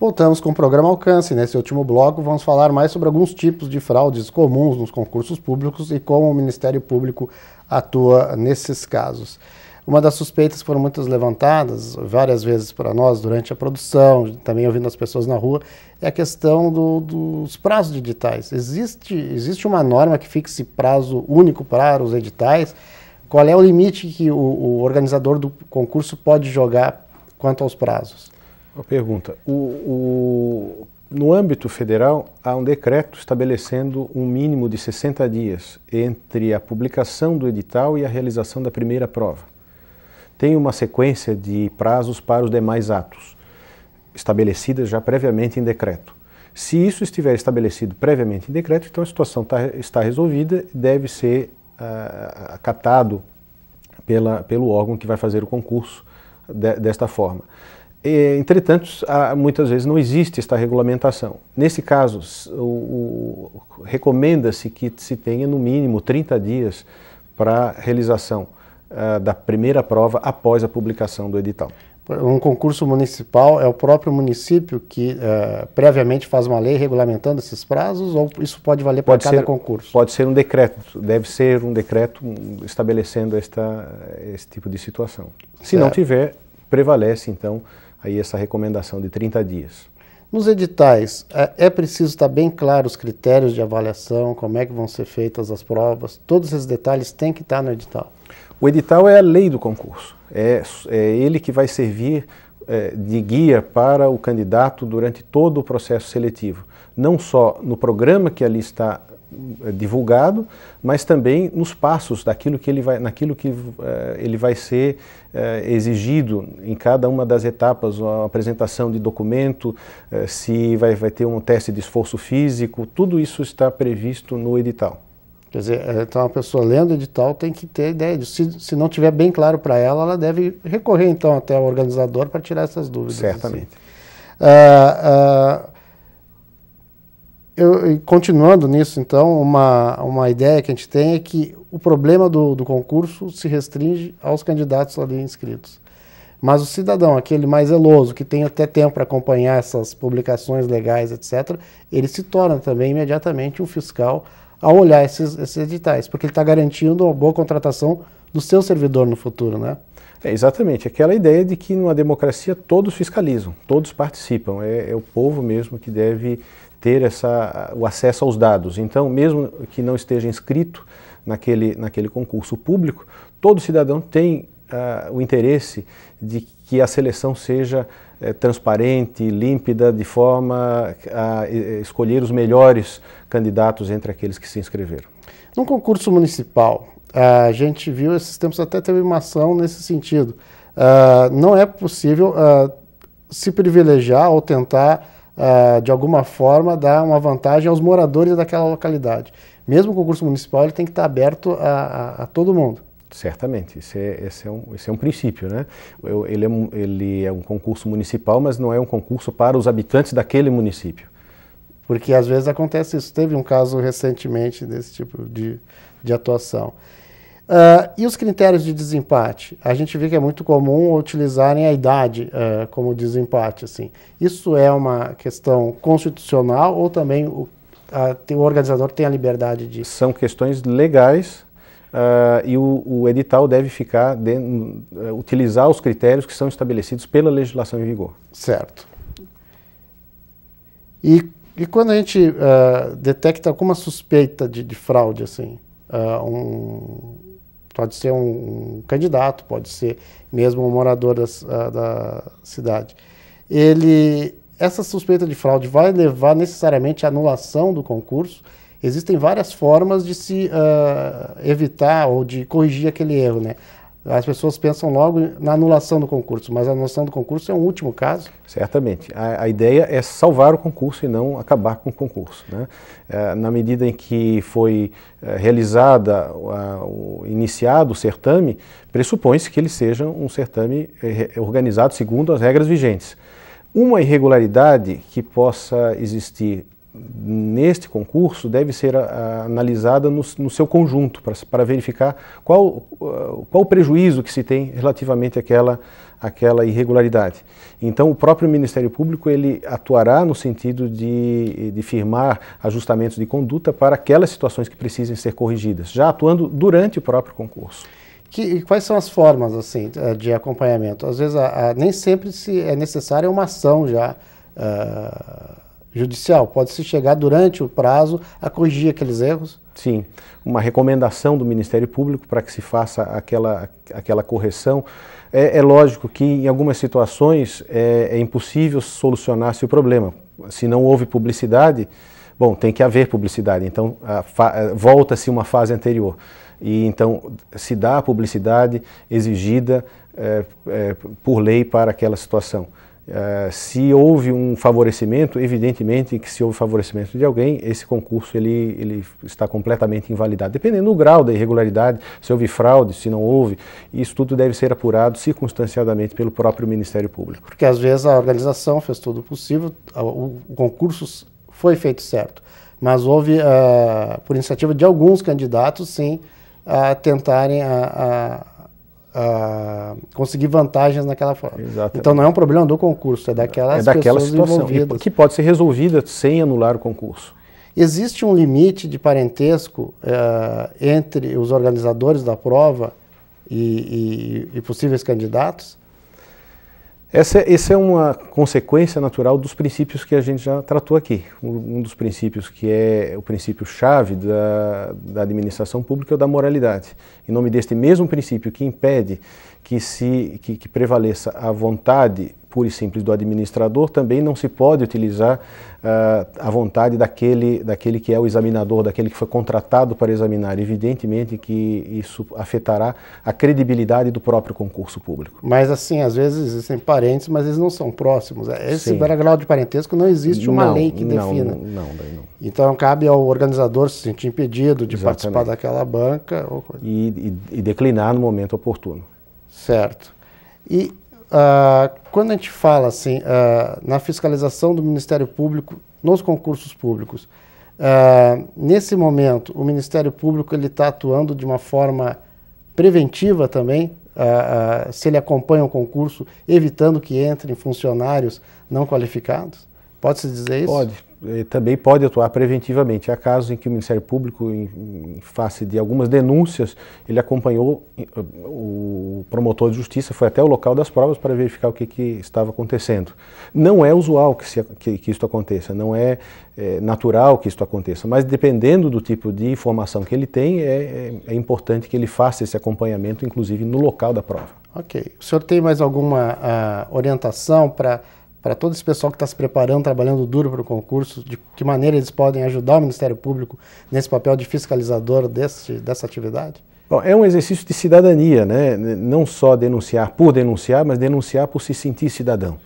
Voltamos com o programa Alcance. Nesse último bloco, vamos falar mais sobre alguns tipos de fraudes comuns nos concursos públicos e como o Ministério Público atua nesses casos. Uma das suspeitas que foram muitas levantadas várias vezes para nós durante a produção, também ouvindo as pessoas na rua, é a questão do, dos prazos de editais. Existe, existe uma norma que fixe prazo único para os editais? Qual é o limite que o, o organizador do concurso pode jogar quanto aos prazos? Uma pergunta. O, o, no âmbito federal, há um decreto estabelecendo um mínimo de 60 dias entre a publicação do edital e a realização da primeira prova. Tem uma sequência de prazos para os demais atos, estabelecidas já previamente em decreto. Se isso estiver estabelecido previamente em decreto, então a situação tá, está resolvida e deve ser ah, acatado pela, pelo órgão que vai fazer o concurso de, desta forma. Entretanto, muitas vezes não existe esta regulamentação. Nesse caso, recomenda-se que se tenha no mínimo 30 dias para realização uh, da primeira prova após a publicação do edital. Um concurso municipal é o próprio município que uh, previamente faz uma lei regulamentando esses prazos ou isso pode valer para cada concurso? Pode ser um decreto, deve ser um decreto hum, estabelecendo esta, esse tipo de situação. Se certo. não tiver, prevalece então aí essa recomendação de 30 dias. Nos editais, é, é preciso estar bem claro os critérios de avaliação, como é que vão ser feitas as provas, todos esses detalhes têm que estar no edital. O edital é a lei do concurso, é, é ele que vai servir é, de guia para o candidato durante todo o processo seletivo, não só no programa que ali está é, divulgado, mas também nos passos daquilo que ele vai, naquilo que uh, ele vai ser uh, exigido em cada uma das etapas, a apresentação de documento, uh, se vai, vai ter um teste de esforço físico, tudo isso está previsto no edital. Quer dizer, então a pessoa lendo o edital tem que ter ideia disso. Se, se não tiver bem claro para ela, ela deve recorrer então até o organizador para tirar essas dúvidas. Certamente. Assim. Ah, ah, eu, continuando nisso, então, uma, uma ideia que a gente tem é que o problema do, do concurso se restringe aos candidatos ali inscritos. Mas o cidadão, aquele mais zeloso, que tem até tempo para acompanhar essas publicações legais, etc., ele se torna também imediatamente um fiscal ao olhar esses, esses editais, porque ele está garantindo uma boa contratação do seu servidor no futuro, né? É, exatamente, aquela ideia de que numa democracia todos fiscalizam, todos participam, é, é o povo mesmo que deve ter essa, o acesso aos dados. Então, mesmo que não esteja inscrito naquele, naquele concurso público, todo cidadão tem uh, o interesse de que a seleção seja eh, transparente, límpida, de forma a eh, escolher os melhores candidatos entre aqueles que se inscreveram. Num concurso municipal, a gente viu esses tempos até teve uma ação nesse sentido. Ah, não é possível ah, se privilegiar ou tentar uh, de alguma forma, dar uma vantagem aos moradores daquela localidade. Mesmo o concurso municipal, ele tem que estar aberto a, a, a todo mundo. Certamente, esse é, esse é, um, esse é um princípio. Né? Ele é um, ele é um concurso municipal, mas não é um concurso para os habitantes daquele município. Porque às vezes acontece isso. Teve um caso recentemente desse tipo de, de atuação. Uh, e os critérios de desempate? A gente vê que é muito comum utilizarem a idade uh, como desempate. Assim. Isso é uma questão constitucional ou também o, a, o organizador tem a liberdade de. São questões legais uh, e o, o, edital deve ficar de, eh, utilizar os critérios que são estabelecidos pela legislação em vigor. Certo. E, e quando a gente detecta alguma suspeita de, de fraude, assim, um, Pode ser um, um candidato, pode ser mesmo um morador das, ah, da cidade. Ele, essa suspeita de fraude vai levar necessariamente à anulação do concurso. Existem várias formas de se uh, evitar ou de corrigir aquele erro, né? As pessoas pensam logo na anulação do concurso, mas a anulação do concurso é um último caso. Certamente. A, a ideia é salvar o concurso e não acabar com o concurso. Né? É, na medida em que foi é, realizada, a, o, iniciado o certame, pressupõe-se que ele seja um certame é, organizado segundo as regras vigentes. Uma irregularidade que possa existir neste concurso deve ser analisada no, no, seu conjunto, para verificar qual, uh, qual o prejuízo que se tem relativamente àquela, àquela irregularidade. Então, o próprio Ministério Público ele atuará no sentido de, de firmar ajustamentos de conduta para aquelas situações que precisem ser corrigidas, já atuando durante o próprio concurso. Que, quais são as formas assim eh, de acompanhamento? Às vezes, a, a, nem sempre se é necessária uma ação já. Uh judicial? Pode-se chegar durante o prazo a corrigir aqueles erros? Sim, uma recomendação do Ministério Público para que se faça aquela, aquela correção. É, é lógico que em algumas situações é, é impossível solucionar-se o problema. Se não houve publicidade, bom, tem que haver publicidade, então é, volta-se uma fase anterior. E então se dá a publicidade exigida é, é por lei para aquela situação. Uh, se houve um favorecimento, evidentemente que se houve favorecimento de alguém, esse concurso ele, ele está completamente invalidado. Dependendo do grau da irregularidade, se houve fraude, se não houve, isso tudo deve ser apurado circunstanciadamente pelo próprio Ministério Público. Porque às vezes a organização fez tudo possível, o concurso foi feito certo, mas houve, uh, por iniciativa de alguns candidatos, sim, a tentarem a, conseguir vantagens naquela forma. Exatamente. Então não é um problema do concurso, é daquelas é daquela situação envolvidas. que pode ser resolvida sem anular o concurso. Existe um limite de parentesco eh, entre os organizadores da prova e, e, e possíveis candidatos? Essa, é, essa é uma consequência natural dos princípios que a gente já tratou aqui. Um dos princípios que é o princípio chave da, da administração pública é o da moralidade. Em nome deste mesmo princípio que impede que, se, que, que prevaleça a vontade pura e simples do administrador, também não se pode utilizar uh, a vontade daquele, daquele que é o examinador, daquele que foi contratado para examinar. Evidentemente que isso afetará a credibilidade do próprio concurso público. Mas assim, às vezes existem parentes, mas eles não são próximos. É, esse Sim. grau de parentesco não existe uma não, lei que não, defina. Não, não, Então cabe ao organizador se sentir impedido de Exatamente. participar daquela banca. Ou... E, e, e declinar no momento oportuno. Certo. E Uh, quando a gente fala assim, uh, na fiscalização do Ministério Público nos concursos públicos, uh, nesse momento o Ministério Público ele está atuando de uma forma preventiva também, se ele acompanha o concurso, evitando que entrem funcionários não qualificados? Pode se dizer isso? Pode, eh, também pode atuar preventivamente. Há casos em que o Ministério Público, em, em face de algumas denúncias, ele acompanhou eh, o promotor de justiça, foi até o local das provas para verificar o que, que estava acontecendo. Não é usual que, se, que, que aconteça, não é, é, natural que isso aconteça, mas dependendo do tipo de informação que ele tem, é, é, é importante que ele faça esse acompanhamento, inclusive no local da prova. Ok. O senhor tem mais alguma uh, orientação para para todo esse pessoal que está se preparando, trabalhando duro para o concurso, de que maneira eles podem ajudar o Ministério Público nesse papel de fiscalizador desse, dessa atividade? Bom, é um exercício de cidadania, né? não só denunciar por denunciar, mas denunciar por se sentir cidadão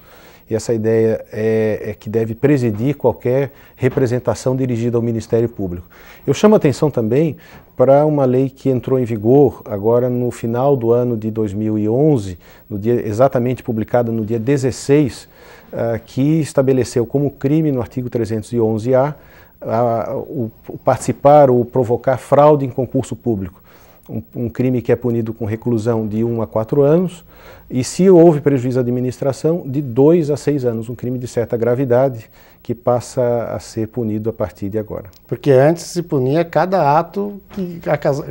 e essa ideia é, é, que deve presidir qualquer representação dirigida ao Ministério Público. Eu chamo a atenção também para uma lei que entrou em vigor agora no final do ano de 2011, no dia exatamente publicada no dia 16, uh, ah, que estabeleceu como crime no artigo 311-A a, o, participar ou provocar fraude em concurso público um, um, crime que é punido com reclusão de 1 um a 4 anos, e se houve prejuízo à administração, de 2 a 6 anos, um crime de certa gravidade que passa a ser punido a partir de agora. Porque antes se punia cada ato que,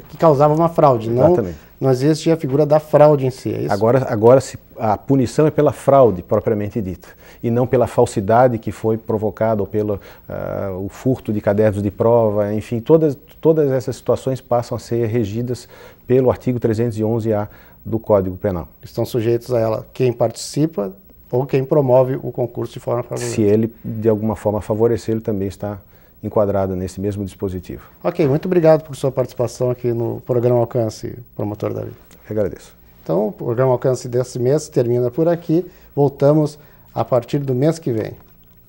que causava uma fraude, Exatamente. não não existe a figura da fraude em si, é isso? Agora, agora se, a punição é pela fraude propriamente dita, e não pela falsidade que foi provocada, ou pelo uh, o furto de cadernos de prova, enfim, todas, todas essas situações passam a ser regidas pelo artigo 311-A do Código Penal. Estão sujeitos a ela quem participa ou quem promove o concurso de forma favorável. Se ele, de alguma forma, favorecer, ele também está enquadrada nesse mesmo dispositivo. Ok, muito obrigado por sua participação aqui no programa Alcance, promotor Davi. agradeço. Então, o programa Alcance desse mês termina por aqui. Voltamos a partir do mês que vem.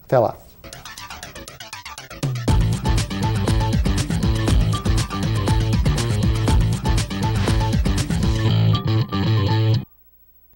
Até lá.